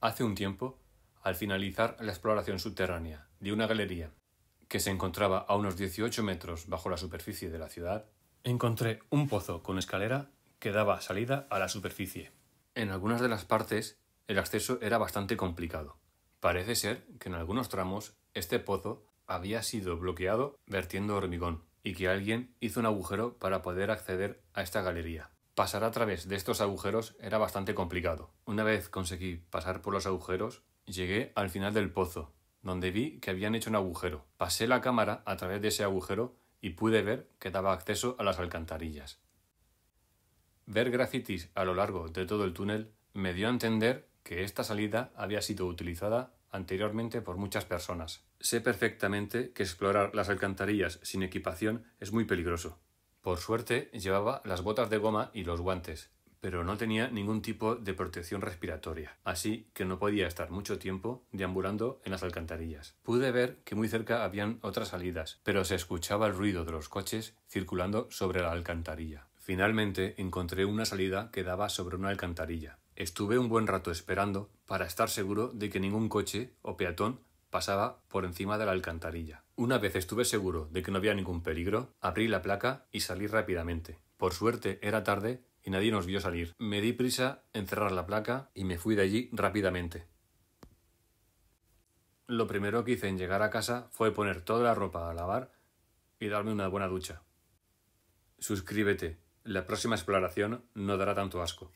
hace un tiempo, al finalizar la exploración subterránea de una galería que se encontraba a unos 18 metros bajo la superficie de la ciudad, encontré un pozo con escalera que daba salida a la superficie. En algunas de las partes el acceso era bastante complicado. Parece ser que en algunos tramos este pozo había sido bloqueado vertiendo hormigón y que alguien hizo un agujero para poder acceder a esta galería pasar a través de estos agujeros era bastante complicado. Una vez conseguí pasar por los agujeros, llegué al final del pozo, donde vi que habían hecho un agujero. Pasé la cámara a través de ese agujero y pude ver que daba acceso a las alcantarillas. Ver grafitis a lo largo de todo el túnel me dio a entender que esta salida había sido utilizada anteriormente por muchas personas. Sé perfectamente que explorar las alcantarillas sin equipación es muy peligroso, por suerte llevaba las botas de goma y los guantes, pero no tenía ningún tipo de protección respiratoria, así que no podía estar mucho tiempo deambulando en las alcantarillas. Pude ver que muy cerca habían otras salidas, pero se escuchaba el ruido de los coches circulando sobre la alcantarilla. Finalmente encontré una salida que daba sobre una alcantarilla. Estuve un buen rato esperando para estar seguro de que ningún coche o peatón pasaba por encima de la alcantarilla. Una vez estuve seguro de que no había ningún peligro, abrí la placa y salí rápidamente. Por suerte era tarde y nadie nos vio salir. Me di prisa en cerrar la placa y me fui de allí rápidamente. Lo primero que hice en llegar a casa fue poner toda la ropa a lavar y darme una buena ducha. Suscríbete, la próxima exploración no dará tanto asco.